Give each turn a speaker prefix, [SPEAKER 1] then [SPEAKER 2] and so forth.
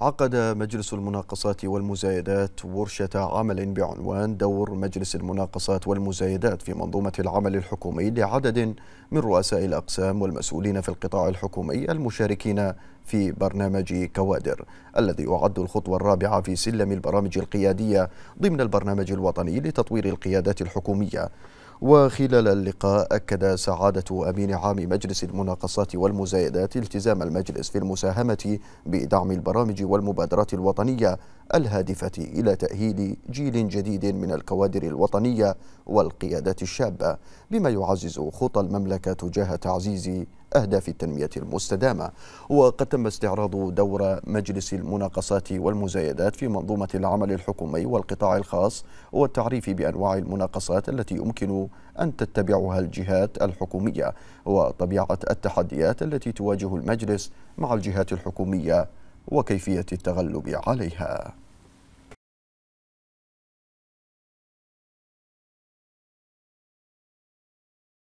[SPEAKER 1] عقد مجلس المناقصات والمزايدات ورشة عمل بعنوان دور مجلس المناقصات والمزايدات في منظومة العمل الحكومي لعدد من رؤساء الأقسام والمسؤولين في القطاع الحكومي المشاركين في برنامج كوادر الذي يعد الخطوة الرابعة في سلم البرامج القيادية ضمن البرنامج الوطني لتطوير القيادات الحكومية وخلال اللقاء أكد سعادة أمين عام مجلس المناقصات والمزايدات التزام المجلس في المساهمة بدعم البرامج والمبادرات الوطنية الهادفة إلى تأهيل جيل جديد من الكوادر الوطنية والقيادات الشابة بما يعزز خطى المملكة تجاه تعزيز أهداف التنمية المستدامة وقد تم استعراض دور مجلس المناقصات والمزايدات في منظومة العمل الحكومي والقطاع الخاص والتعريف بأنواع المناقصات التي يمكن أن تتبعها الجهات الحكومية وطبيعة التحديات التي تواجه المجلس مع الجهات الحكومية وكيفية التغلب عليها